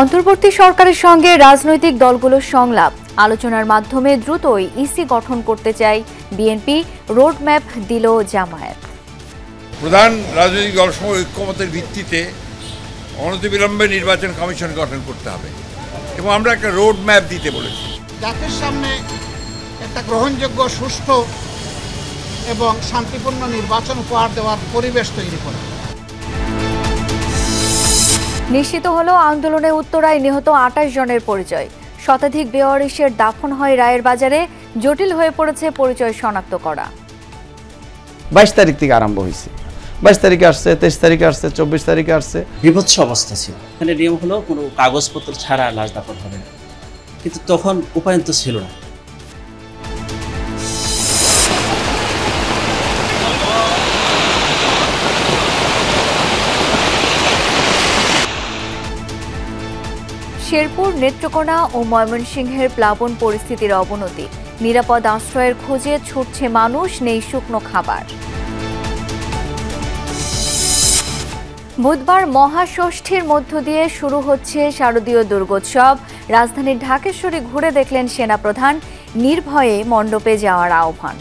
অন্তর্বর্তী সরকারের সঙ্গে রাজনৈতিক দলগুলোর সংলাপ আলোচনার মাধ্যমে দ্রুতই ইসি e গঠন করতে চাই বিএনপি রোডম্যাপ দিল জামায়াত প্রধান রাজনৈতিক দলসমূহ ঐক্যমতের ভিত্তিতে অনতিবিলম্বে নির্বাচন কমিশন গঠন করতে হবে এবং আমরা একটা রোড ম্যাপ দিতে বলেছি জাতির সামনে একটা গ্রহণযোগ্য সুস্থ এবং শান্তিপূর্ণ নির্বাচন উপহার দেওয়ার পরিবেশ তৈরি করা নিশ্চিত হল আন্দোলনে উত্তরায় নিহত আটাশ জনের পরিচয় শতাধিক বেওয়ারিশের দাফন হয় রায়ের বাজারে জটিল হয়ে পড়েছে পরিচয় শনাক্ত করা বাইশ তারিখ থেকে আরম্ভ হয়েছে বাইশ তারিখে আসছে তেইশ তারিখে আসছে চব্বিশ তারিখে আসছে বিভৎস অবস্থা ছিল এখানে নিয়ম হলো কোনো কাগজপত্র ছাড়া লাশ দাপন হবে না কিন্তু তখন উপায়ন্ত ছিল না শেরপুর নেত্রকোনা ও ময়মনসিংহের প্লাবন পরিস্থিতির অবনতি নিরাপদ আশ্রয়ের খোঁজে ছুটছে মানুষ নেই শুকনো খাবার বুধবার মহাষষ্ঠীর মধ্য দিয়ে শুরু হচ্ছে শারদীয় দুর্গোৎসব রাজধানীর ঢাকেশ্বরী ঘুরে দেখলেন সেনাপ্রধান নির্ভয়ে মণ্ডপে যাওয়ার আহ্বান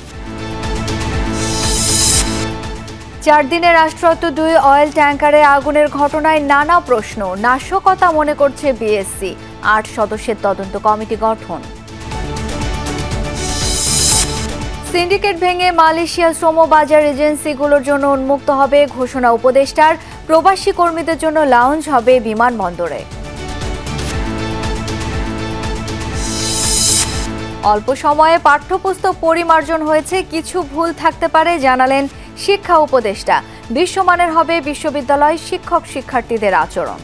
চার দিনে রাষ্ট্রায়ত্ত দুই অয়েল ট্যাঙ্কারে আগুনের ঘটনায় নানা প্রশ্ন নাশকতা মনে করছে বিএসসি আট সদস্যের তদন্ত কমিটি গঠন সিন্ডিকেট ভেঙে মালয়েশিয়া শ্রম বাজার এজেন্সিগুলোর জন্য উন্মুক্ত হবে ঘোষণা উপদেষ্টার প্রবাসী কর্মীদের জন্য লাউঞ্জ হবে বিমানবন্দরে অল্প সময়ে পাঠ্যপুস্তক পরিমার্জন হয়েছে কিছু ভুল থাকতে পারে জানালেন শিক্ষা উপদেষ্টা বিশ্বমানের হবে বিশ্ববিদ্যালয় শিক্ষক শিক্ষার্থীদের আচরণ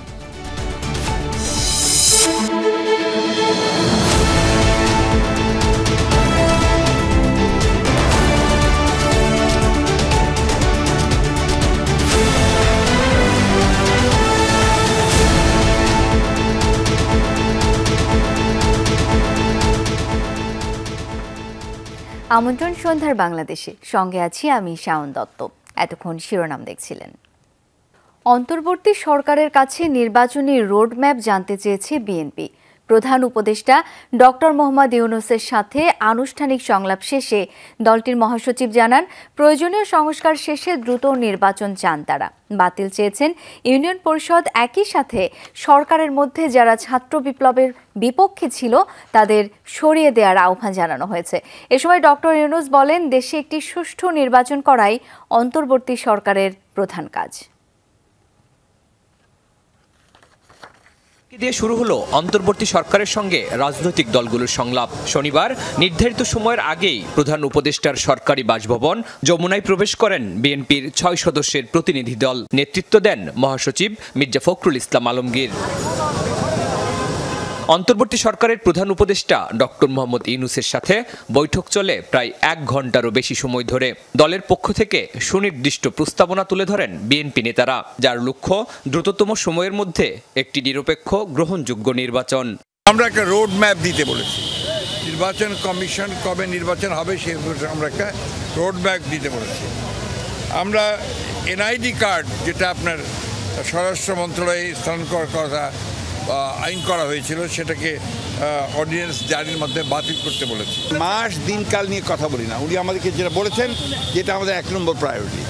আমন্ত্রণ সন্ধ্যার বাংলাদেশে সঙ্গে আছি আমি শাওন দত্ত এতক্ষণ শিরোনাম দেখছিলেন অন্তর্বর্তী সরকারের কাছে নির্বাচনী রোডম্যাপ জানতে চেয়েছে বিএনপি প্রধান উপদেষ্টা ডক্টর মোহাম্মদ ইউনুসের সাথে আনুষ্ঠানিক সংলাপ শেষে দলটির মহাসচিব জানান প্রয়োজনীয় সংস্কার শেষে দ্রুত নির্বাচন চান তারা বাতিল চেয়েছেন ইউনিয়ন পরিষদ একই সাথে সরকারের মধ্যে যারা ছাত্র বিপ্লবের বিপক্ষে ছিল তাদের সরিয়ে দেওয়ার আহ্বান জানানো হয়েছে এ সময় ডক্টর ইউনুস বলেন দেশে একটি সুষ্ঠু নির্বাচন করাই অন্তর্বর্তী সরকারের প্রধান কাজ দিয়ে শুরু হলো অন্তর্বর্তী সরকারের সঙ্গে রাজনৈতিক দলগুলোর সংলাপ শনিবার নির্ধারিত সময়ের আগেই প্রধান উপদেষ্টার সরকারি বাসভবন যমুনায় প্রবেশ করেন বিএনপির ছয় সদস্যের প্রতিনিধি দল নেতৃত্ব দেন মহাসচিব মির্জা ফখরুল ইসলাম আলমগীর অন্তর্বর্তী সরকারের প্রধান উপদেষ্টা ডক্টর মোহাম্মদ ইউনুসের সাথে বৈঠক চলে প্রায় এক ঘন্টারও বেশি সময় ধরে দলের পক্ষ থেকে সুনির্দিষ্ট প্রস্তাবনা তুলে ধরেন বিএনপি নেতারা যার লক্ষ্য দ্রুততম সময়ের মধ্যে একটি নিরপেক্ষ গ্রহণযোগ্য নির্বাচন আমরা একটা রোড ম্যাপ দিতে বলেছি নির্বাচন কমিশন কবে নির্বাচন হবে সে আমরা একটা রোড ম্যাপ দিতে বলেছি আমরা এনআইডি কার্ড যেটা আপনার স্বরাষ্ট্র মন্ত্রণালয়ে করার কথা আইন করা হয়েছিল সেটাকে অর্ডিনেন্স জারির মাধ্যমে বাতিল করতে বলেছে মাস দিনকাল নিয়ে কথা বলি না উনি আমাদেরকে যেটা বলেছেন যেটা আমাদের এক নম্বর প্রায়োরিটি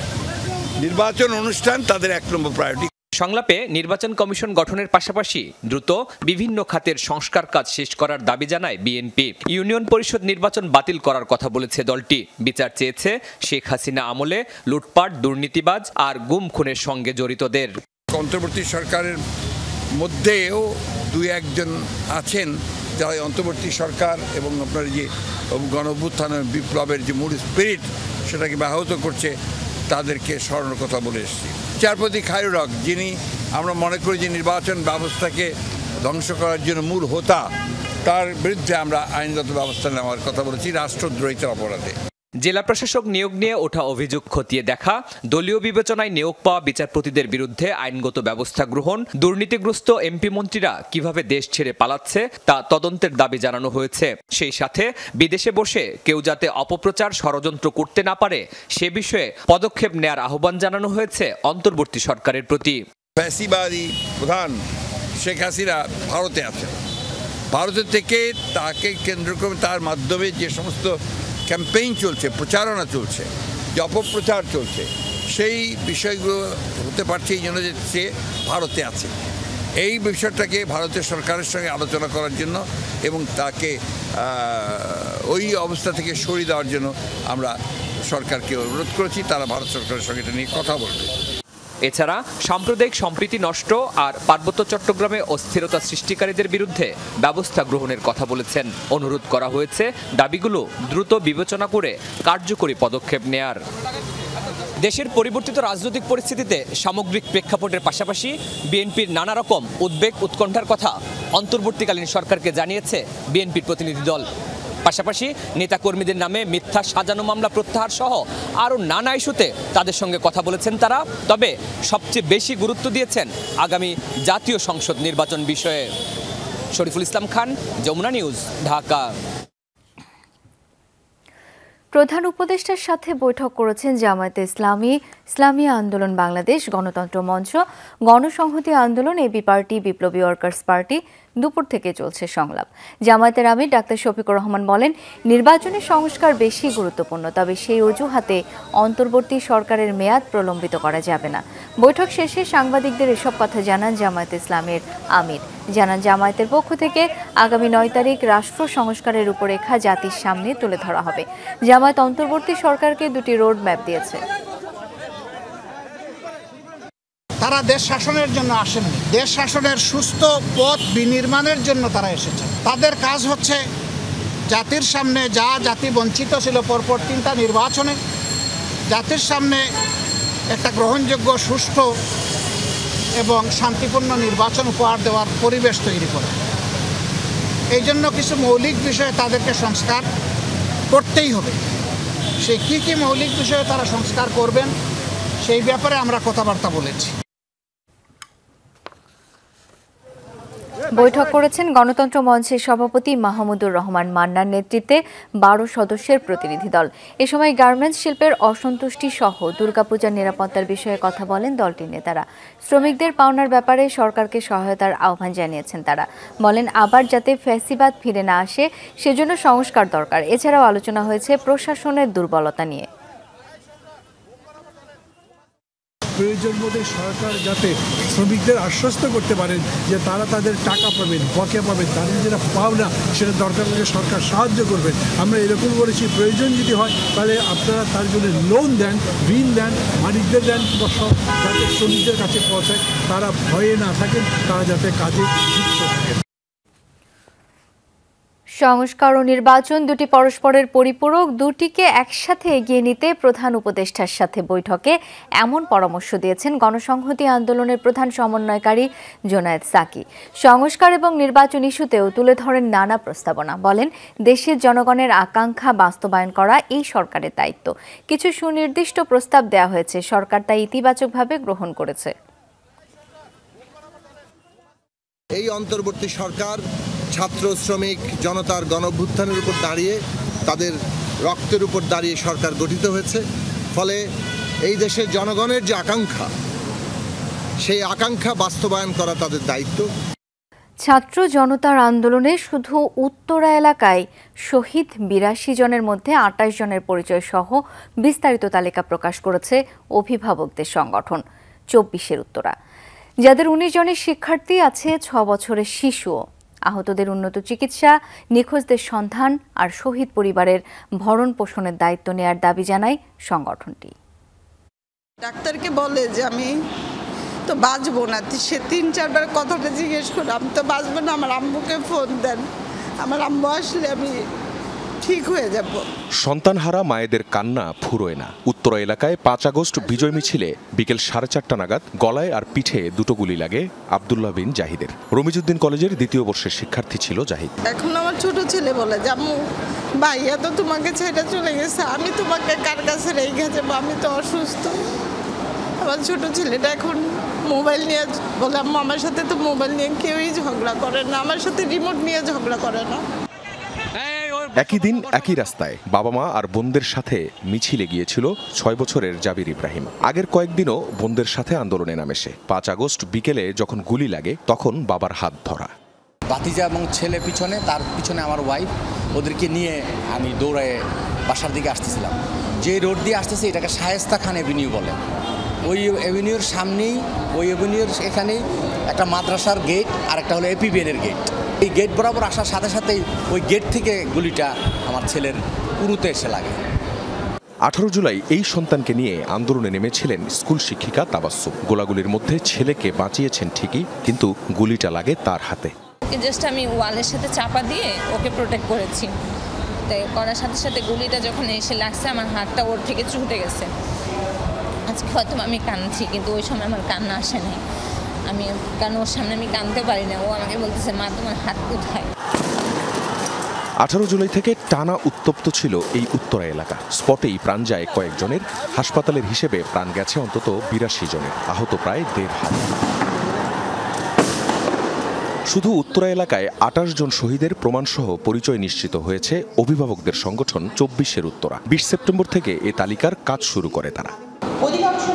নির্বাচন অনুষ্ঠান তাদের এক নম্বর প্রায়োরিটি সংলাপে নির্বাচন কমিশন গঠনের পাশাপাশি দ্রুত বিভিন্ন খাতের সংস্কার কাজ শেষ করার দাবি জানায় বিএনপি ইউনিয়ন পরিষদ নির্বাচন বাতিল করার কথা বলেছে দলটি বিচার চেয়েছে শেখ হাসিনা আমলে লুটপাট দুর্নীতিবাজ আর গুম খুনের সঙ্গে জড়িতদের অন্তর্বর্তী সরকারের মধ্যেও দুই একজন আছেন যারা অন্তর্বর্তী সরকার এবং আপনার যে গণভ্যুত্থান বিপ্লবের যে মূল স্পিরিট সেটাকে ব্যাহত করছে তাদেরকে স্মরণের কথা বলে এসেছি বিচারপতি খায়রক যিনি আমরা মনে করি যে নির্বাচন ব্যবস্থাকে ধ্বংস করার জন্য মূল হোতা তার বিরুদ্ধে আমরা আইনগত ব্যবস্থা নেওয়ার কথা বলেছি রাষ্ট্রদ্রোহিতার অপরাধে জেলা প্রশাসক নিয়োগ নিয়ে ওঠা অভিযোগ খতিয়ে দেখা দলীয় বিবেচনায় নিয়োগ পাওয়া বিচারপতিদের বিরুদ্ধে আইনগত ব্যবস্থা গ্রহণ দুর্নীতিগ্রস্ত এমপি মন্ত্রীরা কিভাবে দেশ ছেড়ে পালাচ্ছে তা তদন্তের দাবি জানানো হয়েছে সেই সাথে বিদেশে বসে কেউ যাতে অপপ্রচার ষড়যন্ত্র করতে না পারে সে বিষয়ে পদক্ষেপ নেয়ার আহ্বান জানানো হয়েছে অন্তর্বর্তী সরকারের প্রতি প্রধান শেখ হাসিনা ভারতে আছেন ভারতের থেকে তাকে কেন্দ্র করে তার মাধ্যমে যে সমস্ত ক্যাম্পেইন চলছে প্রচারণা চলছে যে অপপ্রচার চলছে সেই বিষয়গুলো হতে পারছে এই জন্য যে সে ভারতে আছে এই বিষয়টাকে ভারতের সরকারের সঙ্গে আলোচনা করার জন্য এবং তাকে ওই অবস্থা থেকে সরিয়ে দেওয়ার জন্য আমরা সরকারকে অনুরোধ করেছি তারা ভারত সরকারের সঙ্গে এটা নিয়ে কথা বলবে এছাড়া সাম্প্রদায়িক সম্প্রীতি নষ্ট আর পার্বত্য চট্টগ্রামে অস্থিরতা সৃষ্টিকারীদের বিরুদ্ধে ব্যবস্থা গ্রহণের কথা বলেছেন অনুরোধ করা হয়েছে দাবিগুলো দ্রুত বিবেচনা করে কার্যকরী পদক্ষেপ নেয়ার দেশের পরিবর্তিত রাজনৈতিক পরিস্থিতিতে সামগ্রিক প্রেক্ষাপটের পাশাপাশি বিএনপির নানা রকম উদ্বেগ উৎকণ্ঠার কথা অন্তর্বর্তীকালীন সরকারকে জানিয়েছে বিএনপির প্রতিনিধি দল পাশাপাশি নেতাকর্মীদের নামে মিথ্যা সাজানো মামলা প্রত্যাহার সহ আরও নানা ইস্যুতে তাদের সঙ্গে কথা বলেছেন তারা তবে সবচেয়ে বেশি গুরুত্ব দিয়েছেন আগামী জাতীয় সংসদ নির্বাচন বিষয়ে শরীফুল ইসলাম খান যমুনা নিউজ ঢাকা প্রধান উপদেষ্টার সাথে বৈঠক করেছেন জামায়াতে ইসলামী ইসলামী আন্দোলন বাংলাদেশ গণতন্ত্র মঞ্চ গণসংহতি আন্দোলন এবি পার্টি বিপ্লবী ওয়ার্কার্স পার্টি দুপুর থেকে চলছে সংলাপ জামায়াতের আমির ডাক্তার শফিকুর রহমান বলেন নির্বাচনের সংস্কার বেশি গুরুত্বপূর্ণ তবে সেই অজুহাতে অন্তর্বর্তী সরকারের মেয়াদ প্রলম্বিত করা যাবে না বৈঠক শেষে সাংবাদিকদের এসব কথা জানান জামায়াত ইসলামের আমির জানান জামায়াতের পক্ষ থেকে আগামী নয় তারিখ রাষ্ট্র সংস্কারের উপরেখা জাতির সামনে তুলে ধরা হবে জামায়াত অন্তর্বর্তী সরকারকে দুটি রোড ম্যাপ দিয়েছে তারা দেশ শাসনের জন্য আসেননি দেশ শাসনের সুস্থ পথ বিনির্মাণের জন্য তারা এসেছে তাদের কাজ হচ্ছে জাতির সামনে যা জাতি বঞ্চিত ছিল পরপর তিনটা নির্বাচনে জাতির সামনে একটা গ্রহণযোগ্য সুস্থ এবং শান্তিপূর্ণ নির্বাচন উপহার দেওয়ার পরিবেশ তৈরি করে এই জন্য কিছু মৌলিক বিষয়ে তাদেরকে সংস্কার করতেই হবে সে কী কী মৌলিক বিষয়ে তারা সংস্কার করবেন সেই ব্যাপারে আমরা কথাবার্তা বলেছি বৈঠক করেছেন গণতন্ত্র মঞ্চের সভাপতি মাহমুদুর রহমান মান্নার নেতৃত্বে বারো সদস্যের প্রতিনিধি দল এ সময় গার্মেন্টস শিল্পের অসন্তুষ্টি সহ দুর্গাপূজার নিরাপত্তার বিষয়ে কথা বলেন দলটির নেতারা শ্রমিকদের পাওনার ব্যাপারে সরকারকে সহায়তার আহ্বান জানিয়েছেন তারা বলেন আবার যাতে ফ্যাসিবাদ ফিরে না আসে সেজন্য সংস্কার দরকার এছাড়াও আলোচনা হয়েছে প্রশাসনের দুর্বলতা নিয়ে প্রয়োজন মধ্যে সরকার যাতে শ্রমিকদের আশ্বস্ত করতে পারেন যে তারা তাদের টাকা পাবেন বকে পাবেন তাদের যেটা পাও না সেটা দরকার হলে সরকার সাহায্য করবেন আমরা এরকম বলেছি প্রয়োজন যদি হয় তাহলে আপনারা তার জন্য লোন দেন ঋণ দেন মালিকদের দেন বা সব যাতে শ্রমিকদের কাছে পৌঁছায় তারা ভয়ে না থাকেন তারা যাতে কাজে যুক্ত থাকেন সংস্কার ও নির্বাচন দুটি পরস্পরের পরিপূরক দুটিকে একসাথে এগিয়ে নিতে প্রধান উপদেষ্টার সাথে বৈঠকে এমন পরামর্শ দিয়েছেন গণসংহতি আন্দোলনের প্রধান সমন্বয়কারী জোনায়েদ সাকি সংস্কার এবং নির্বাচন ইস্যুতেও তুলে ধরেন নানা প্রস্তাবনা বলেন দেশের জনগণের আকাঙ্ক্ষা বাস্তবায়ন করা এই সরকারের দায়িত্ব কিছু সুনির্দিষ্ট প্রস্তাব দেওয়া হয়েছে সরকার তা ইতিবাচকভাবে গ্রহণ করেছে এই অন্তর্বর্তী সরকার ছাত্র শ্রমিক জনতার গণভ্যুত্থানের উপর দাঁড়িয়ে তাদের রক্তের উপর দাঁড়িয়ে সরকার গঠিত হয়েছে ফলে এই দেশের জনগণের যে আকাঙ্ক্ষা সেই আকাঙ্ক্ষা বাস্তবায়ন করা তাদের দায়িত্ব ছাত্র জনতার আন্দোলনে শুধু উত্তরা এলাকায় শহীদ বিরাশি জনের মধ্যে আঠাশ জনের পরিচয় সহ বিস্তারিত তালিকা প্রকাশ করেছে অভিভাবকদের সংগঠন চব্বিশের উত্তরা যাদের উনিশ জনের শিক্ষার্থী আছে ছ বছরের শিশুও আহতদের উন্নত চিকিৎসা নিখোঁজদের সন্ধান আর শহীদ পরিবারের ভরণ পোষণের দায়িত্ব নেয়ার দাবি জানায় সংগঠনটি ডাক্তারকে বলে যে আমি তো বাঁচবো না সে তিন চারবার কথাটা জিজ্ঞেস করলাম তো বাঁচবো না আমার আম্মুকে ফোন দেন আমার আম্মু আসলে আমি ঠিক হয়ে যাব সন্তানহারা মায়েদের কান্না ফুরোয় না উত্তর এলাকায় পাঁচ আগস্ট বিজয় মিছিলে বিকেল সাড়ে চারটা নাগাদ গলায় আর পিঠে দুটো গুলি লাগে আবদুল্লাহ বিন জাহিদের রমিজুদ্দিন কলেজের দ্বিতীয় বর্ষের শিক্ষার্থী ছিল জাহিদ এখন আমার ছোট ছেলে বলে জামু ভাইয়া তো তোমাকে ছেড়ে চলে গেছে আমি তোমাকে কার কাছে রেখে যাবো আমি তো অসুস্থ আমার ছোট ছেলেটা এখন মোবাইল নিয়ে বলে আমার সাথে তো মোবাইল নিয়ে কেউই ঝগড়া করে না আমার সাথে রিমোট নিয়ে ঝগড়া করে না একই দিন একই রাস্তায় বাবা মা আর বোনদের সাথে মিছিলে গিয়েছিল ছয় বছরের জাবির ইব্রাহিম আগের কয়েকদিনও বোনদের সাথে আন্দোলনে নামে সে পাঁচ আগস্ট বিকেলে যখন গুলি লাগে তখন বাবার হাত ধরা বাতিজা এবং ছেলে পিছনে তার পিছনে আমার ওয়াইফ ওদেরকে নিয়ে আমি দৌড়ে বাসার দিকে আসতেছিলাম যে রোড দিয়ে আসতেছে এটাকে শায়েস্তা খান এভিনিউ বলে ওই এভিনিউর সামনেই ওই এভিনিউর এখানেই একটা মাদ্রাসার গেট আর একটা হলো এপিবিএনের গেট এই গেট বরাবর আসার সাথে সাথেই ওই গেট থেকে গুলিটা আমার ছেলের উরুতে এসে লাগে আঠারো জুলাই এই সন্তানকে নিয়ে আন্দোলনে নেমেছিলেন স্কুল শিক্ষিকা তাবাসু গোলাগুলির মধ্যে ছেলেকে বাঁচিয়েছেন ঠিকই কিন্তু গুলিটা লাগে তার হাতে জাস্ট আমি ওয়ালের সাথে চাপা দিয়ে ওকে প্রোটেক্ট করেছি তাই করার সাথে সাথে গুলিটা যখন এসে লাগছে আমার হাতটা ওর থেকে ছুটে গেছে আজকে হয়তো আমি কাঁদছি কিন্তু ওই সময় আমার কান্না আসে নাই আমি কেন ওর সামনে আমি কানতে পারি না ও আমাকে বলতেছে মা তোমার হাত কোথায় আঠারো জুলাই থেকে টানা উত্তপ্ত ছিল এই উত্তরা এলাকা স্পটেই প্রাণ যায় কয়েকজনের হাসপাতালের হিসেবে প্রাণ গেছে অন্তত বিরাশি জনের আহত প্রায় দেড় হাজার শুধু উত্তরা এলাকায় আটাশ জন শহীদের প্রমাণসহ পরিচয় নিশ্চিত হয়েছে অভিভাবকদের সংগঠন চব্বিশের উত্তরা বিশ সেপ্টেম্বর থেকে এ তালিকার কাজ শুরু করে তারা অধিকাংশ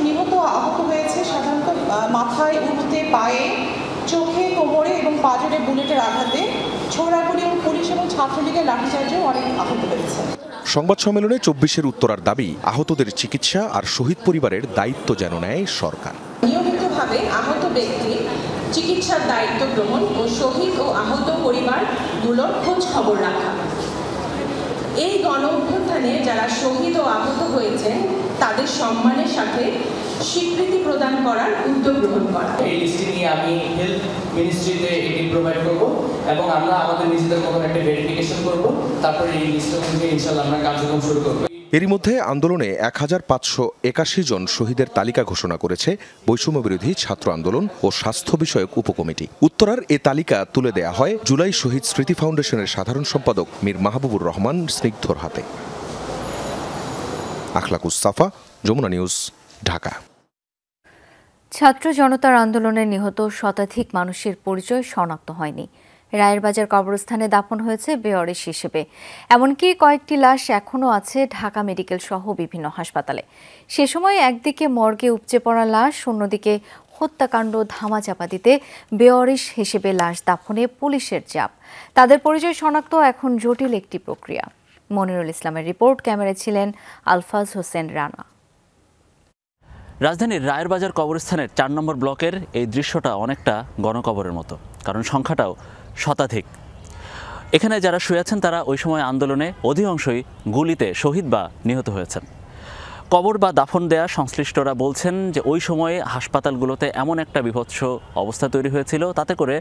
মাথায় উড়তে পায়ে চোখে কোমরে এবং পাজরে বুলেটের আঘাতে ছোড়াগুলি এবং পুলিশ এবং ছাত্রলীগের লাঠিচার্জেও অনেক আহত হয়েছে সংবাদ সম্মেলনে চব্বিশের উত্তরার দাবি আহতদের চিকিৎসা আর শহীদ পরিবারের দায়িত্ব যেন নেয় সরকার নিয়মিতভাবে আহত ব্যক্তি চিকিৎসার দায়িত্ব গ্রহণ ও শহীদ ও আহত পরিবারগুলোর খোঁজ খবর রাখা এই গণ অভ্যুত্থানে যারা শহীদ ও আহত হয়েছেন তাদের সম্মানের সাথে স্বীকৃতি প্রদান করার উদ্যোগ গ্রহণ করা এই লিস্টটি নিয়ে আমি হেলথ মিনিস্ট্রিতে এটি প্রোভাইড করব এবং আমরা আমাদের নিজেদের মতো একটা ভেরিফিকেশন করব তারপরে এই লিস্ট অনুযায়ী ইনশাআল্লাহ আমরা কার্যক্রম শুরু করব এরই মধ্যে আন্দোলনে এক হাজার পাঁচশো একাশি জন শহীদের তালিকা ঘোষণা করেছে বৈষম্য বিরোধী ছাত্র আন্দোলন ও স্বাস্থ্য বিষয়ক উপকমিটি উত্তরার এ তালিকা তুলে দেয়া হয় জুলাই শহীদ স্মৃতি ফাউন্ডেশনের সাধারণ সম্পাদক মীর মাহবুবুর রহমান স্নিগ্ধর হাতে আখলাকুস সাফা যমুনা নিউজ ঢাকা ছাত্র জনতার আন্দোলনে নিহত শতাধিক মানুষের পরিচয় শনাক্ত হয়নি রায়ের বাজার কবরস্থানে দাপন হয়েছে বেয়ারিশ হিসেবে এমনকি কয়েকটি লাশ এখনও আছে ঢাকা মেডিকেল সহ বিভিন্ন হাসপাতালে সে সময় একদিকে মর্গে উপচে পড়া লাশ অন্যদিকে হত্যাকাণ্ড ধামাচাপা দিতে বেয়ারিশ হিসেবে লাশ দাফনে পুলিশের চাপ তাদের পরিচয় শনাক্ত এখন জটিল একটি প্রক্রিয়া মনিরুল ইসলামের রিপোর্ট ক্যামেরায় ছিলেন আলফাজ হোসেন রানা রাজধানীর রায়ের বাজার কবরস্থানের চার নম্বর ব্লকের এই দৃশ্যটা অনেকটা গণকবরের মতো কারণ সংখ্যাটাও শতাধিক এখানে যারা শুয়ে আছেন তারা ওই সময় আন্দোলনে অধিকাংশই গুলিতে শহীদ বা নিহত হয়েছেন কবর বা দাফন দেয়া সংশ্লিষ্টরা বলছেন যে ওই সময়ে হাসপাতালগুলোতে এমন একটা বিভৎস অবস্থা তৈরি হয়েছিল তাতে করে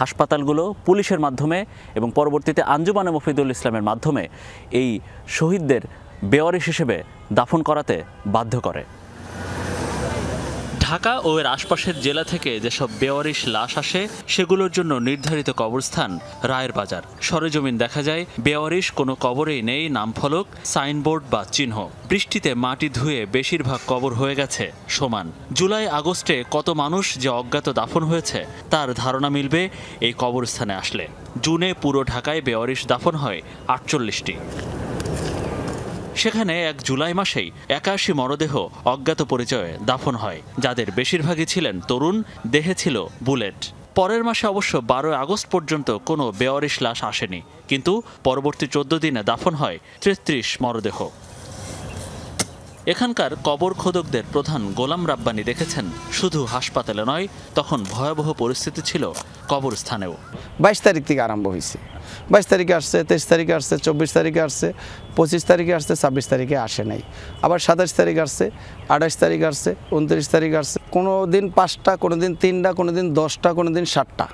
হাসপাতালগুলো পুলিশের মাধ্যমে এবং পরবর্তীতে আঞ্জুমানে মফিদুল ইসলামের মাধ্যমে এই শহীদদের বেওয়ারিশ হিসেবে দাফন করাতে বাধ্য করে ঢাকা ও এর আশপাশের জেলা থেকে যেসব বেওয়ারিশ লাশ আসে সেগুলোর জন্য নির্ধারিত কবরস্থান রায়ের বাজার সরেজমিন দেখা যায় বেওয়ারিশ কোনো কবরেই নেই নামফলক সাইনবোর্ড বা চিহ্ন বৃষ্টিতে মাটি ধুয়ে বেশিরভাগ কবর হয়ে গেছে সমান জুলাই আগস্টে কত মানুষ যে অজ্ঞাত দাফন হয়েছে তার ধারণা মিলবে এই কবরস্থানে আসলে জুনে পুরো ঢাকায় বেওয়ারিশ দাফন হয় আটচল্লিশটি সেখানে এক জুলাই মাসেই একাশি মরদেহ অজ্ঞাত পরিচয়ে দাফন হয় যাদের বেশিরভাগই ছিলেন তরুণ দেহে ছিল বুলেট পরের মাসে অবশ্য বারো আগস্ট পর্যন্ত কোনো বেওয়ারিশ লাশ আসেনি কিন্তু পরবর্তী চোদ্দ দিনে দাফন হয় তেত্রিশ মরদেহ এখানকার কবর খোদকদের প্রধান গোলাম রাব্বানি দেখেছেন শুধু হাসপাতালে নয় তখন ভয়াবহ পরিস্থিতি ছিল কবরস্থানেও বাইশ তারিখ থেকে আরম্ভ হয়েছে বাইশ তারিখে আসছে তেইশ তারিখে আসছে চব্বিশ তারিখে আসছে পঁচিশ তারিখে আসছে ছাব্বিশ তারিখে আসে নাই আবার সাতাশ তারিখ আসছে আঠাশ তারিখ আসছে উনত্রিশ তারিখ আসছে কোনো দিন পাঁচটা কোনো দিন তিনটা কোনো দিন দশটা কোনো দিন ষাটটা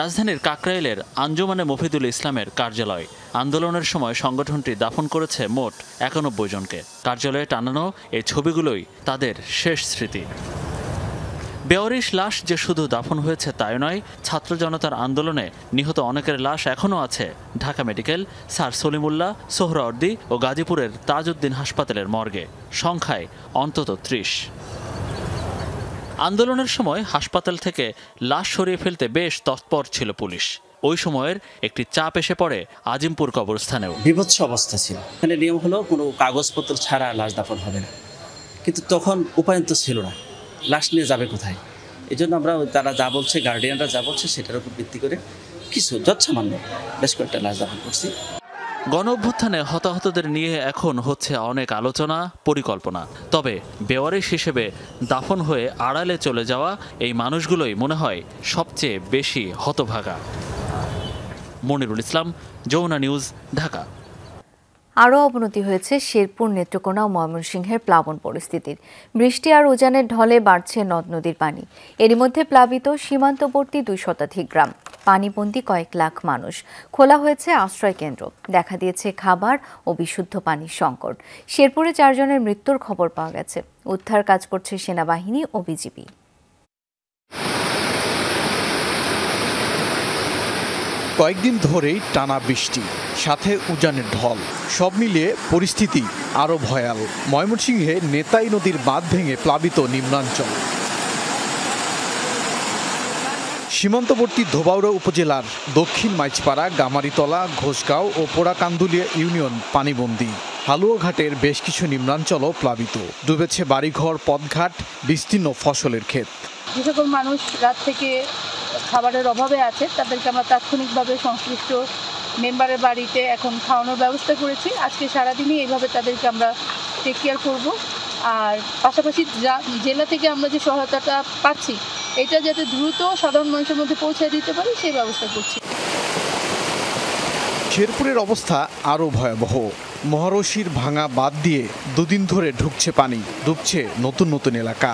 রাজধানীর কাকরাইলের আঞ্জুমানে মফিদুল ইসলামের কার্যালয় আন্দোলনের সময় সংগঠনটি দাফন করেছে মোট একানব্বই জনকে কার্যালয়ে টানানো এই ছবিগুলোই তাদের শেষ স্মৃতি বেওয়ারিশ লাশ যে শুধু দাফন হয়েছে তাই নয় ছাত্র জনতার আন্দোলনে নিহত অনেকের লাশ এখনও আছে ঢাকা মেডিকেল স্যার সলিমুল্লাহ সোহরাওয়ার্দি ও গাজীপুরের তাজউদ্দিন হাসপাতালের মর্গে সংখ্যায় অন্তত ত্রিশ আন্দোলনের সময় হাসপাতাল থেকে লাশ সরিয়ে ফেলতে বেশ তৎপর ছিল পুলিশ ওই সময়ের একটি চাপ এসে পড়ে আজিমপুর কবরস্থানেও বিভৎস অবস্থা ছিল এখানে নিয়ম হলো কোনো কাগজপত্র ছাড়া লাশ দাফন হবে না কিন্তু তখন উপায়ন্ত ছিল না লাশ নিয়ে যাবে কোথায় এই জন্য আমরা তারা যা বলছে গার্ডিয়ানরা যা বলছে সেটার উপর ভিত্তি করে কিছু যৎসামান্য বেশ কয়েকটা লাশ দাফন করছি গণ অভ্যুত্থানে হতাহতদের নিয়ে এখন হচ্ছে অনেক আলোচনা পরিকল্পনা তবে বেওয়ারিশ হিসেবে দাফন হয়ে আড়ালে চলে যাওয়া এই মানুষগুলোই মনে হয় সবচেয়ে বেশি হতভাগা মনিরুল ইসলাম যমুনা নিউজ ঢাকা আরও অবনতি হয়েছে শেরপুর নেত্রকোনা ও ময়মনসিংহের প্লাবন পরিস্থিতির বৃষ্টি আর উজানের ঢলে বাড়ছে নদ নদীর পানি এরই মধ্যে প্লাবিত সীমান্তবর্তী দুই শতাধিক গ্রাম পানিবন্দী কয়েক লাখ মানুষ খোলা হয়েছে আশ্রয় কেন্দ্র দেখা দিয়েছে খাবার ও বিশুদ্ধ পানির সংকট শেরপুরে চারজনের মৃত্যুর খবর পাওয়া গেছে উদ্ধার কাজ করছে সেনাবাহিনী ও বিজিবি কয়েকদিন ধরেই টানা বৃষ্টি সাথে উজানের ঢল সব মিলিয়ে পরিস্থিতি আরও ভয়াল ময়মনসিংহে নেতাই নদীর বাঁধ ভেঙে প্লাবিত নিম্নাঞ্চল সীমান্তবর্তী ধোবাউড়া উপজেলার দক্ষিণ মাইচপাড়া গামারিতলা ঘোষগাঁও ও পোড়াকান্দুলিয়া ইউনিয়ন পানিবন্দী হালুয়াঘাটের বেশ কিছু নিম্নাঞ্চলও প্লাবিত ডুবেছে বাড়িঘর পথঘাট বিস্তীর্ণ ফসলের ক্ষেত যে সকল মানুষ রাত থেকে খাবারের অভাবে আছে তাদেরকে আমরা তাৎক্ষণিকভাবে সংশ্লিষ্ট মেম্বারের বাড়িতে এখন খাওয়ানোর ব্যবস্থা করেছি আজকে সারাদিনই এইভাবে তাদেরকে আমরা টেক কেয়ার করব আর পাশাপাশি জেলা থেকে আমরা যে সহায়তাটা পাচ্ছি এটা যাতে দ্রুত সাধারণ মানুষের মধ্যে পৌঁছে দিতে পারি সেই ব্যবস্থা করছি শেরপুরের অবস্থা আরও ভয়াবহ মহারশির ভাঙা বাদ দিয়ে দুদিন ধরে ঢুকছে পানি ডুবছে নতুন নতুন এলাকা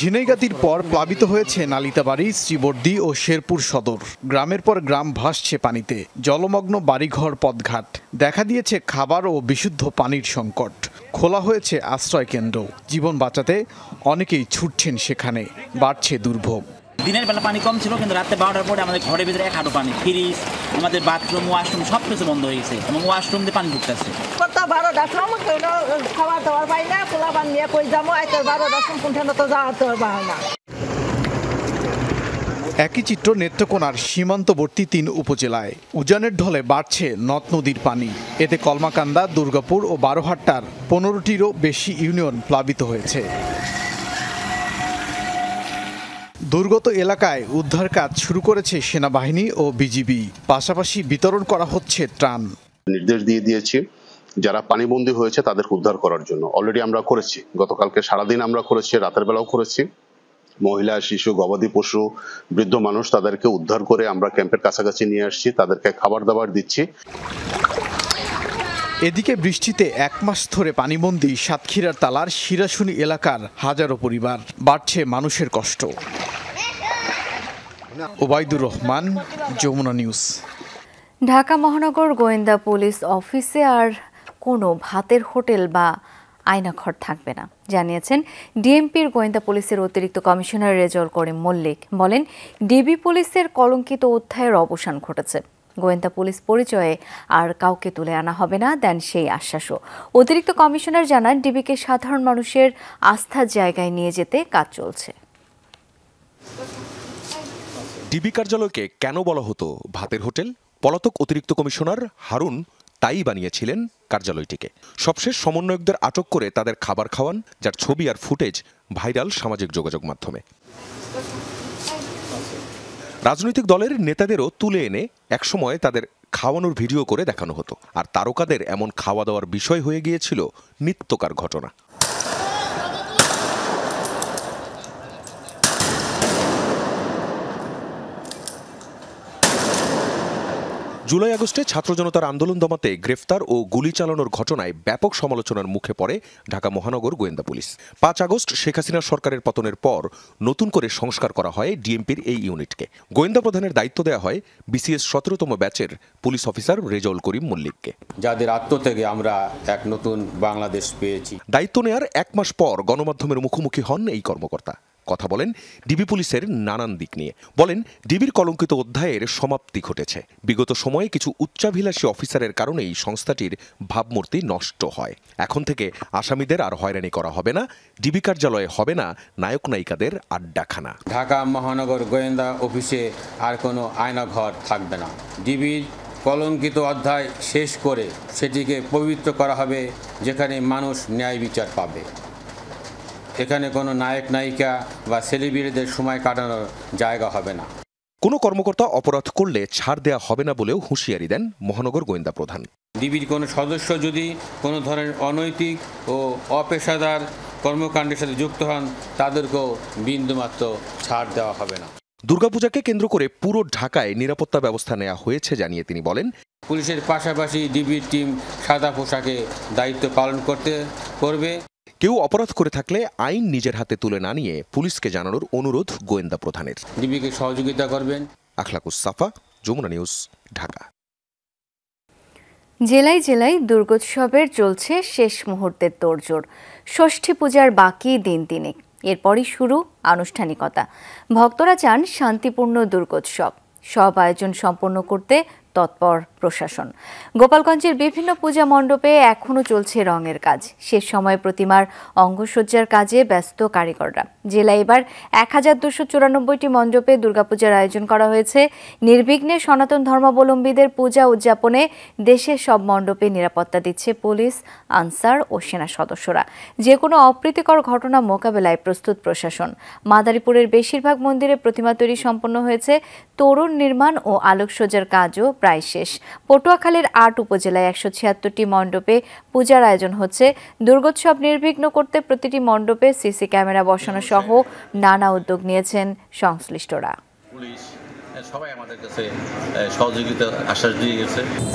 ঝিনাইগাতির পর প্লাবিত হয়েছে নালিতাবাড়ি শ্রীবর্দি ও শেরপুর সদর গ্রামের পর গ্রাম ভাসছে পানিতে জলমগ্ন বাড়িঘর পদঘাট দেখা দিয়েছে খাবার ও বিশুদ্ধ পানির সংকট খোলা হয়েছে আশ্রয় কেন্দ্র জীবন বাঁচাতে অনেকেই ছুটছেন সেখানে বাড়ছে দুর্ভোগ দিনের বেলা পানি কম ছিল কিন্তু রাতে বারোটার পরে আমাদের ঘরের ভিতরে এক হাঁটু পানি ফ্রিজ আমাদের বাথরুম ওয়াশরুম সব কিছু বন্ধ হয়ে গেছে এবং ওয়াশরুম দিয়ে পানি ঢুকতেছে কই না একই চিত্র নেত্রকোনার সীমান্তবর্তী তিন উপজেলায় উজানের ঢলে বাড়ছে নদ নদীর পানি এতে কলমাকান্দা দুর্গাপুর ও বারোহাট্টার পনেরোটিরও বেশি ইউনিয়ন প্লাবিত হয়েছে দুর্গত এলাকায় উদ্ধার কাজ শুরু করেছে সেনাবাহিনী ও বিজিবি পাশাপাশি বিতরণ করা হচ্ছে ত্রাণ নির্দেশ দিয়ে দিয়েছে যারা পানিবন্দী হয়েছে তাদের উদ্ধার করার জন্য অলরেডি আমরা করেছি গতকালকে সারাদিন আমরা করেছি রাতের বেলাও করেছি মহিলা শিশু গবাদি পশু বৃদ্ধ মানুষ তাদেরকে উদ্ধার করে আমরা ক্যাম্পের কাছাকাছি নিয়ে আসছি তাদেরকে খাবার দাবার দিচ্ছি এদিকে বৃষ্টিতে এক মাস ধরে পানিবন্দি সাতক্ষীরার তালার শিরাশুনি এলাকার হাজারো পরিবার বাড়ছে মানুষের কষ্ট ওবায়দুর রহমান যমুনা নিউজ ঢাকা মহানগর গোয়েন্দা পুলিশ অফিসে আর কোনো ভাতের হোটেল বা আয়নাঘর থাকবে না জানিয়েছেন ডিএমপির গোয়েন্দা পুলিশের অতিরিক্ত কমিশনার রেজল করিম মল্লিক বলেন ডিবি পুলিশের কলঙ্কিত অধ্যায়ের অবসান ঘটেছে গোয়েন্দা পুলিশ পরিচয়ে আর কাউকে তুলে আনা হবে না দেন সেই আশ্বাসও অতিরিক্ত কমিশনার জানান ডিবিকে সাধারণ মানুষের আস্থার জায়গায় নিয়ে যেতে কাজ চলছে ডিবি কার্যালয়কে কেন বলা হতো ভাতের হোটেল পলাতক অতিরিক্ত কমিশনার হারুন তাই বানিয়েছিলেন কার্যালয়টিকে সবশেষ সমন্বয়কদের আটক করে তাদের খাবার খাওয়ান যার ছবি আর ফুটেজ ভাইরাল সামাজিক যোগাযোগ মাধ্যমে রাজনৈতিক দলের নেতাদেরও তুলে এনে একসময় তাদের খাওয়ানোর ভিডিও করে দেখানো হতো আর তারকাদের এমন খাওয়া দাওয়ার বিষয় হয়ে গিয়েছিল নিত্যকার ঘটনা জুলাই আগস্টে ছাত্র জনতার আন্দোলন দমাতে গ্রেফতার ও গুলি চালানোর ঘটনায় ব্যাপক সমালোচনার মুখে পড়ে ঢাকা মহানগর গোয়েন্দা পুলিশ পাঁচ আগস্ট শেখ হাসিনা সরকারের পতনের পর নতুন করে সংস্কার করা হয় ডিএমপির এই ইউনিটকে গোয়েন্দা প্রধানের দায়িত্ব দেওয়া হয় বিসিএস সতেরোতম ব্যাচের পুলিশ অফিসার রেজাউল করিম মল্লিককে যাদের আত্মত্যাগে আমরা এক নতুন বাংলাদেশ পেয়েছি দায়িত্ব নেয়ার এক মাস পর গণমাধ্যমের মুখোমুখি হন এই কর্মকর্তা কথা বলেন ডিবি পুলিশের নানান দিক নিয়ে বলেন ডিবির কলঙ্কিত অধ্যায়ের সমাপ্তি ঘটেছে বিগত সময়ে কিছু উচ্চাভিলাষী অফিসারের কারণেই সংস্থাটির ভাবমূর্তি নষ্ট হয় এখন থেকে আসামিদের আর হয়রানি করা হবে না ডিবি কার্যালয়ে হবে না নায়ক নায়িকাদের আড্ডাখানা ঢাকা মহানগর গোয়েন্দা অফিসে আর কোনো আয়নাঘর থাকবে না ডিবির কলঙ্কিত অধ্যায় শেষ করে সেটিকে পবিত্র করা হবে যেখানে মানুষ ন্যায় বিচার পাবে এখানে কোনো নায়ক নায়িকা বা সেলিব্রিটিদের সময় কাটানোর জায়গা হবে না কোনো কর্মকর্তা অপরাধ করলে ছাড় দেয়া হবে না বলেও হুঁশিয়ারি দেন মহানগর গোয়েন্দা প্রধান ডিবির কোনো সদস্য যদি কোনো ধরনের অনৈতিক ও অপেশাদার কর্মকাণ্ডের সাথে যুক্ত হন তাদেরকেও বিন্দুমাত্র ছাড় দেওয়া হবে না দুর্গাপূজাকে কেন্দ্র করে পুরো ঢাকায় নিরাপত্তা ব্যবস্থা নেওয়া হয়েছে জানিয়ে তিনি বলেন পুলিশের পাশাপাশি ডিবির টিম সাদা পোশাকে দায়িত্ব পালন করতে করবে কেউ অপরাধ করে থাকলে আইন নিজের হাতে তুলে না নিয়ে পুলিশকে জানানোর অনুরোধ গোয়েন্দা প্রধানের ডিবিকে সহযোগিতা করবেন আখলাকুস সাফা যমুনা নিউজ ঢাকা জেলায় জেলায় দুর্গোৎসবের চলছে শেষ মুহূর্তের তোড়জোড় ষষ্ঠী পূজার বাকি দিন দিনে এরপরই শুরু আনুষ্ঠানিকতা ভক্তরা চান শান্তিপূর্ণ দুর্গোৎসব সব আয়োজন সম্পন্ন করতে তৎপর প্রশাসন গোপালগঞ্জের বিভিন্ন পূজা মণ্ডপে এখনও চলছে রঙের কাজ শেষ সময় প্রতিমার অঙ্গসজ্জার কাজে ব্যস্ত কারিগররা জেলায় এবার এক হাজার দুশো চুরানব্বইটি মণ্ডপে দুর্গাপূজার আয়োজন করা হয়েছে নির্বিঘ্নে সনাতন ধর্মাবলম্বীদের পূজা উদযাপনে দেশের সব মণ্ডপে নিরাপত্তা দিচ্ছে পুলিশ আনসার ও সেনা সদস্যরা যে কোনো অপ্রীতিকর ঘটনা মোকাবেলায় প্রস্তুত প্রশাসন মাদারীপুরের বেশিরভাগ মন্দিরে প্রতিমা তৈরি সম্পন্ন হয়েছে তরুণ নির্মাণ ও আলোকসজ্জার কাজও প্রায় শেষ পটুয়াখালীর আট উপজেলায় একশো ছিয়াত্তরটি মণ্ডপে পূজার আয়োজন হচ্ছে দুর্গোৎসব নির্বিঘ্ন করতে প্রতিটি মণ্ডপে সিসি ক্যামেরা বসানো সহ নানা উদ্যোগ নিয়েছেন সংশ্লিষ্টরা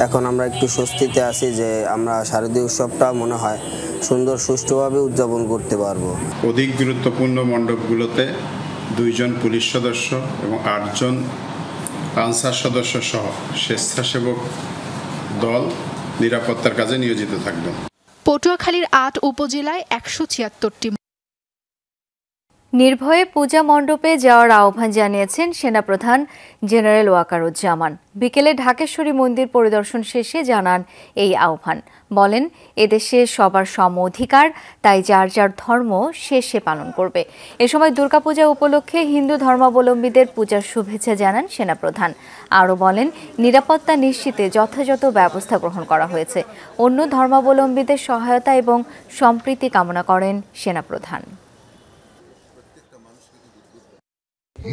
এখন আমরা একটু স্বস্তিতে আছি যে আমরা শারদীয় উৎসবটা মনে হয় সুন্দর সুষ্ঠুভাবে উদযাপন করতে পারবো অধিক গুরুত্বপূর্ণ মণ্ডপগুলোতে দুইজন পুলিশ সদস্য এবং আটজন আনসার সদস্য সহ স্বেচ্ছাসেবক দল নিরাপত্তার কাজে নিয়োজিত থাকবে পটুয়াখালীর আট উপজেলায় একশো ছিয়াত্তরটি নির্ভয়ে পূজা মণ্ডপে যাওয়ার আহ্বান জানিয়েছেন সেনাপ্রধান জেনারেল ওয়াকারুজ্জামান বিকেলে ঢাকেশ্বরী মন্দির পরিদর্শন শেষে জানান এই আহ্বান বলেন এদেশে সবার সম অধিকার তাই যার যার ধর্ম সে সে পালন করবে এ সময় দুর্গাপূজা উপলক্ষে হিন্দু ধর্মাবলম্বীদের পূজার শুভেচ্ছা জানান সেনাপ্রধান আরও বলেন নিরাপত্তা নিশ্চিতে যথাযথ ব্যবস্থা গ্রহণ করা হয়েছে অন্য ধর্মাবলম্বীদের সহায়তা এবং সম্প্রীতি কামনা করেন সেনাপ্রধান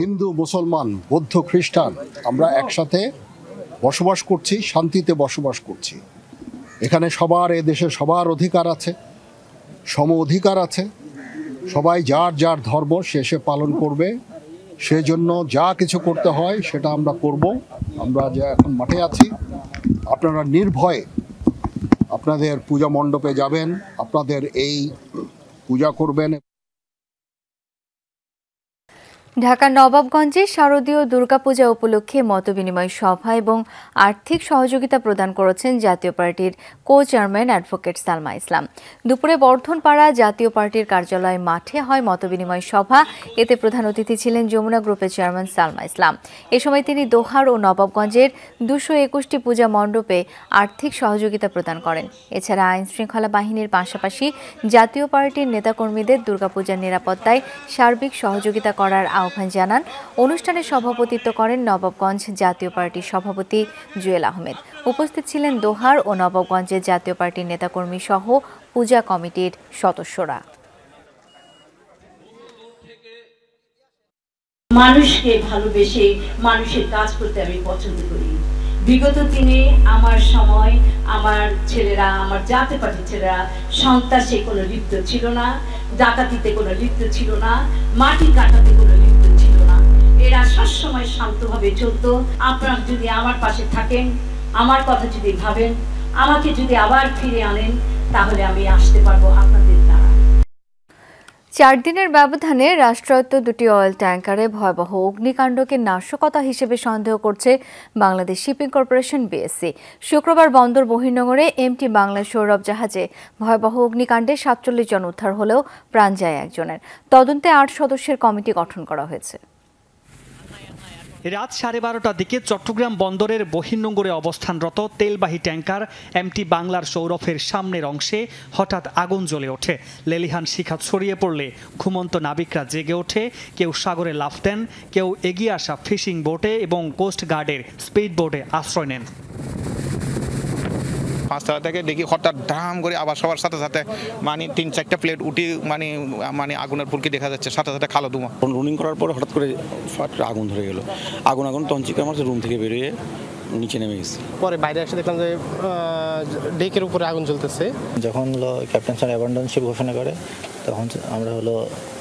হিন্দু মুসলমান বৌদ্ধ খ্রিস্টান আমরা একসাথে বসবাস করছি শান্তিতে বসবাস করছি এখানে সবার এ দেশে সবার অধিকার আছে সম অধিকার আছে সবাই যার যার ধর্ম সে সে পালন করবে সেজন্য যা কিছু করতে হয় সেটা আমরা করব আমরা যে এখন মাঠে আছি আপনারা নির্ভয়ে আপনাদের পূজা মণ্ডপে যাবেন আপনাদের এই পূজা করবেন ঢাকা নবাবগঞ্জে শারদীয় দুর্গাপূজা উপলক্ষে মতবিনিময় সভা এবং আর্থিক সহযোগিতা প্রদান করেছেন জাতীয় পার্টির co chairman advocate Salma Islam দুপুরে বর্ধনপাড়া জাতীয় পার্টির কার্যালয় মাঠে হয় মতবিনিময় সভা এতে প্রধান অতিথি ছিলেন যমুনা গ্রুপের চেয়ারম্যান সালমা ইসলাম এ সময় তিনি দোহার ও নবাবগঞ্জের দুশো একুশটি পূজা মণ্ডপে আর্থিক সহযোগিতা প্রদান করেন এছাড়া আইন শৃঙ্খলা বাহিনীর পাশাপাশি জাতীয় পার্টির নেতাকর্মীদের দুর্গাপূজার নিরাপত্তায় সার্বিক সহযোগিতা করার আহ্বান জানান অনুষ্ঠানে সভাপতিত্ব করেন নবাবগঞ্জ জাতীয় পার্টির সভাপতি জুয়েল আহমেদ উপস্থিত ছিলেন দোহার ও নবাবগঞ্জের জাতীয় পার্টির নেতাকর্মী সহ পূজা কমিটির সদস্যরা মানুষকে ভালোবেসে মানুষের কাজ করতে আমি পছন্দ করি বিগত দিনে আমার সময় আমার ছেলেরা আমার জাতে পাটি ছেলেরা সন্ত্রাসে কোনো লিপ্ত ছিল না ডাকাতিতে কোনো লিপ্ত ছিল না মাটি কাটাতে কোনো এরা সবসময় শান্তভাবে চলত আপনার যদি আমার পাশে থাকেন আমার কথা যদি ভাবেন আমাকে যদি আবার ফিরে আনেন তাহলে আমি আসতে পারবো আপনাদের দ্বারা চার দিনের ব্যবধানে রাষ্ট্রায়ত্ত দুটি অয়েল ট্যাঙ্কারে ভয়াবহ অগ্নিকাণ্ডকে নাশকতা হিসেবে সন্দেহ করছে বাংলাদেশ শিপিং কর্পোরেশন বিএসসি শুক্রবার বন্দর বহির্নগরে এমটি বাংলা সৌরভ জাহাজে ভয়াবহ অগ্নিকাণ্ডে সাতচল্লিশ জন উদ্ধার হলেও প্রাণ যায় একজনের তদন্তে আট সদস্যের কমিটি গঠন করা হয়েছে রাত সাড়ে বারোটার দিকে চট্টগ্রাম বন্দরের বহির্নোঙ্গরে অবস্থানরত তেলবাহী ট্যাঙ্কার এমটি বাংলার সৌরভের সামনের অংশে হঠাৎ আগুন জ্বলে ওঠে লেলিহান শিখা ছড়িয়ে পড়লে ঘুমন্ত নাবিকরা জেগে ওঠে কেউ সাগরে লাফ দেন কেউ এগিয়ে আসা ফিশিং বোটে এবং কোস্ট গার্ডের স্পিড বোটে আশ্রয় নেন পাঁচতলা থেকে দেখি হঠাৎ ধাম করে আবার সবার সাথে সাথে মানে তিন চারটা প্লেট উঠি মানে মানে আগুনের ফুলকি দেখা যাচ্ছে সাথে সাথে খালো ধুমা রুনিং করার পর হঠাৎ করে আগুন ধরে গেল আগুন আগুন তঞ্চিকা আমার রুম থেকে বেরিয়ে নিচে নেমে গেছে পরে বাইরে এসে দেখলাম যে ডেকের উপরে আগুন জ্বলতেছে যখন হলো ক্যাপ্টেন স্যার অ্যাবান্ডন শিপ ঘোষণা করে তখন আমরা হলো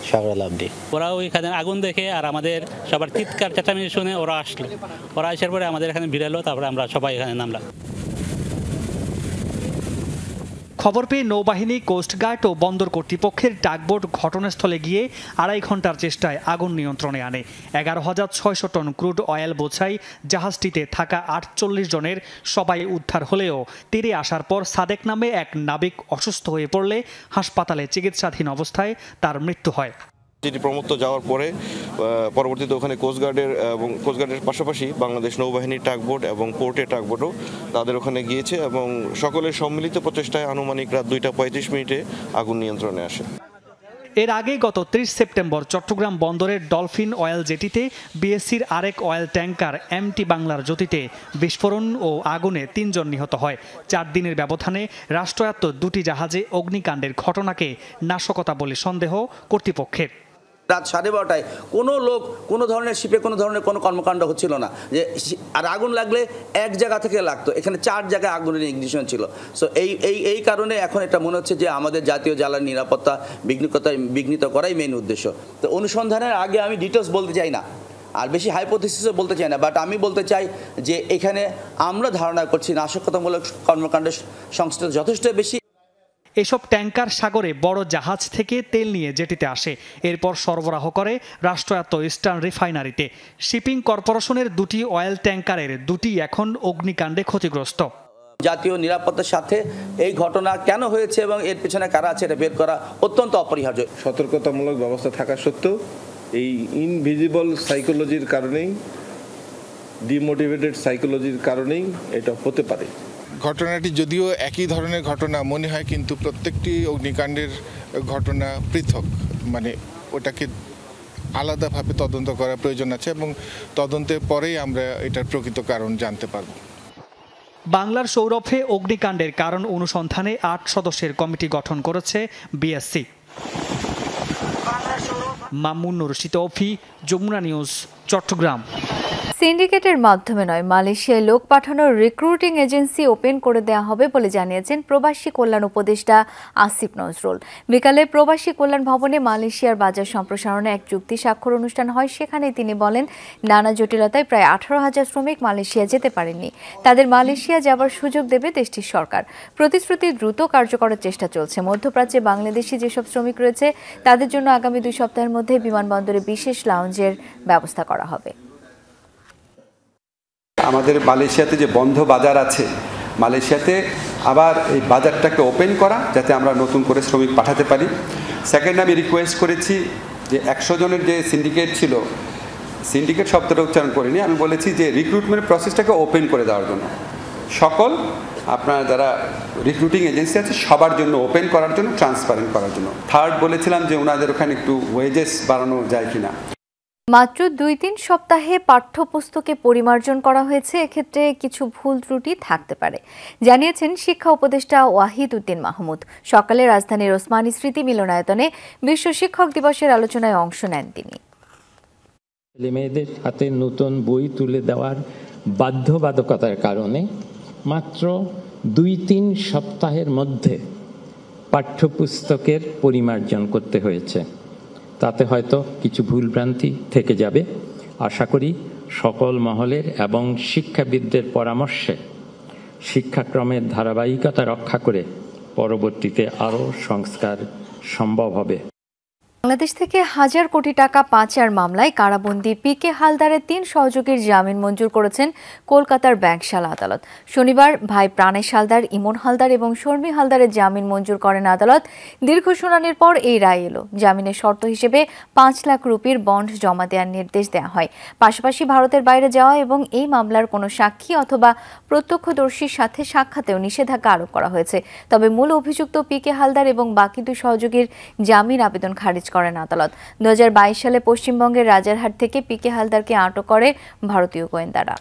সাগরা লাভ দিই ওরা ওইখানে আগুন দেখে আর আমাদের সবার চিৎকার চেঁচামেচি শুনে ওরা আসলো ওরা আসার পরে আমাদের এখানে ভিড়ালো তারপরে আমরা সবাই এখানে নামলাম খবর পেয়ে নৌবাহিনী কোস্টগার্ড ও বন্দর কর্তৃপক্ষের ডাকবোট ঘটনাস্থলে গিয়ে আড়াই ঘন্টার চেষ্টায় আগুন নিয়ন্ত্রণে আনে এগারো হাজার ছয়শো টন ক্রুড অয়েল বোঝাই জাহাজটিতে থাকা আটচল্লিশ জনের সবাই উদ্ধার হলেও তীরে আসার পর সাদেক নামে এক নাবিক অসুস্থ হয়ে পড়লে হাসপাতালে চিকিৎসাধীন অবস্থায় তার মৃত্যু হয় যেটি প্রমত্ত যাওয়ার পরে পরবর্তীতে ওখানে কোস্টগার্ডের এবং কোস্টগার্ডের পাশাপাশি বাংলাদেশ নৌবাহিনীর টাকবোট এবং পোর্টের টাকবোটও তাদের ওখানে গিয়েছে এবং সকলের সম্মিলিত প্রচেষ্টায় আনুমানিক রাত দুইটা পঁয়ত্রিশ মিনিটে আগুন নিয়ন্ত্রণে আসে এর আগে গত ত্রিশ সেপ্টেম্বর চট্টগ্রাম বন্দরের ডলফিন অয়েল জেটিতে বিএসসির আরেক অয়েল ট্যাঙ্কার এমটি বাংলার জ্যোতিতে বিস্ফোরণ ও আগুনে তিনজন নিহত হয় চার দিনের ব্যবধানে রাষ্ট্রায়ত্ত দুটি জাহাজে অগ্নিকাণ্ডের ঘটনাকে নাশকতা বলে সন্দেহ কর্তৃপক্ষের রাত সাড়ে বারোটায় কোনো লোক কোনো ধরনের শিপে কোনো ধরনের কোনো কর্মকাণ্ড হচ্ছিল না যে আর আগুন লাগলে এক জায়গা থেকে লাগতো এখানে চার জায়গায় আগুনের ইগনিশন ছিল সো এই এই এই কারণে এখন এটা মনে হচ্ছে যে আমাদের জাতীয় জ্বালানি নিরাপত্তা বিঘ্নিকতা বিঘ্নিত করাই মেন উদ্দেশ্য তো অনুসন্ধানের আগে আমি ডিটেলস বলতে চাই না আর বেশি হাইপোথিসিসও বলতে চাই না বাট আমি বলতে চাই যে এখানে আমরা ধারণা করছি নাশকতামূলক কর্মকাণ্ডের সংস্থা যথেষ্ট বেশি এসব ট্যাঙ্কার সাগরে বড় জাহাজ থেকে তেল নিয়ে জেটিতে আসে এরপর সরবরাহ করে রাষ্ট্রায়ত্ত ইস্টার্ন রিফাইনারিতে শিপিং কর্পোরেশনের দুটি অয়েল ট্যাঙ্কারের দুটি এখন অগ্নিকাণ্ডে ক্ষতিগ্রস্ত জাতীয় নিরাপত্তার সাথে এই ঘটনা কেন হয়েছে এবং এর পেছনে কারা আছে এটা বের করা অত্যন্ত অপরিহার্য সতর্কতামূলক ব্যবস্থা থাকা সত্ত্বেও এই ইনভিজিবল সাইকোলজির কারণেই ডিমোটিভেটেড সাইকোলজির কারণেই এটা হতে পারে ঘটনাটি যদিও একই ধরনের ঘটনা মনে হয় কিন্তু প্রত্যেকটি অগ্নিকাণ্ডের ঘটনা পৃথক মানে ওটাকে আলাদাভাবে তদন্ত করা প্রয়োজন আছে এবং তদন্তের পরেই আমরা এটার প্রকৃত কারণ জানতে পারব বাংলার সৌরভে অগ্নিকাণ্ডের কারণ অনুসন্ধানে আট সদস্যের কমিটি গঠন করেছে বিএসসি মামুন রশিদ অফি যমুনা নিউজ চট্টগ্রাম সিন্ডিকেটের মাধ্যমে নয় মালয়েশিয়ায় লোক পাঠানোর রিক্রুটিং এজেন্সি ওপেন করে দেওয়া হবে বলে জানিয়েছেন প্রবাসী কল্যাণ উপদেষ্টা আসিফ নজরুল বিকালে প্রবাসী কল্যাণ ভবনে মালয়েশিয়ার বাজার সম্প্রসারণে এক চুক্তি স্বাক্ষর অনুষ্ঠান হয় সেখানে তিনি বলেন নানা জটিলতায় প্রায় আঠারো হাজার শ্রমিক মালয়েশিয়া যেতে পারেননি তাদের মালয়েশিয়া যাওয়ার সুযোগ দেবে দেশটির সরকার প্রতিশ্রুতি দ্রুত কার্যকরের চেষ্টা চলছে মধ্যপ্রাচ্যে বাংলাদেশি যেসব শ্রমিক রয়েছে তাদের জন্য আগামী দুই সপ্তাহের মধ্যে বিমানবন্দরে বিশেষ লাউঞ্জের ব্যবস্থা করা হবে আমাদের মালয়েশিয়াতে যে বন্ধ বাজার আছে মালয়েশিয়াতে আবার এই বাজারটাকে ওপেন করা যাতে আমরা নতুন করে শ্রমিক পাঠাতে পারি সেকেন্ড আমি রিকোয়েস্ট করেছি যে একশো জনের যে সিন্ডিকেট ছিল সিন্ডিকেট শব্দটা উচ্চারণ করিনি আমি বলেছি যে রিক্রুটমেন্ট প্রসেসটাকে ওপেন করে দেওয়ার জন্য সকল আপনার যারা রিক্রুটিং এজেন্সি আছে সবার জন্য ওপেন করার জন্য ট্রান্সপারেন্ট করার জন্য থার্ড বলেছিলাম যে ওনাদের ওখানে একটু ওয়েজেস বাড়ানো যায় কিনা মাত্র দুই তিন সপ্তাহে পাঠ্যপুস্তকে পরিমার্জন করা হয়েছে এক্ষেত্রে কিছু ভুল ত্রুটি থাকতে পারে জানিয়েছেন শিক্ষা উপদেষ্টা ওয়াহিদ উদ্দিন মাহমুদ সকালে রাজধানীর ওসমানী স্মৃতি মিলনায়তনে বিশ্ব শিক্ষক দিবসের আলোচনায় অংশ নেন তিনি ছেলেমেয়েদের হাতে নতুন বই তুলে দেওয়ার বাধ্যবাধকতার কারণে মাত্র দুই তিন সপ্তাহের মধ্যে পাঠ্যপুস্তকের পরিমার্জন করতে হয়েছে তাতে হয়তো কিছু ভুলভ্রান্তি থেকে যাবে আশা করি সকল মহলের এবং শিক্ষাবিদদের পরামর্শে শিক্ষাক্রমের ধারাবাহিকতা রক্ষা করে পরবর্তীতে আরও সংস্কার সম্ভব হবে বাংলাদেশ থেকে হাজার কোটি টাকা পাচার মামলায় কারাবন্দি পি কে হালদারের তিন সহযোগীর জামিন মঞ্জুর করেছেন কলকাতার ব্যাংকশালা আদালত শনিবার ভাই প্রাণেশ হালদার ইমন হালদার এবং শর্মী হালদারের জামিন মঞ্জুর করেন আদালত দীর্ঘ শুনানির পর এই রায় এলো জামিনের শর্ত হিসেবে পাঁচ লাখ রুপির বন্ড জমা দেওয়ার নির্দেশ দেওয়া হয় পাশাপাশি ভারতের বাইরে যাওয়া এবং এই মামলার কোনো সাক্ষী অথবা প্রত্যক্ষদর্শীর সাথে সাক্ষাতেও নিষেধাজ্ঞা আরোপ করা হয়েছে তবে মূল অভিযুক্ত পি কে হালদার এবং বাকি দুই সহযোগীর জামিন আবেদন খারিজ করেন আদালত দু সালে পশ্চিমবঙ্গের রাজারহাট থেকে পিকে হালদারকে আটক করে ভারতীয় গোয়েন্দারা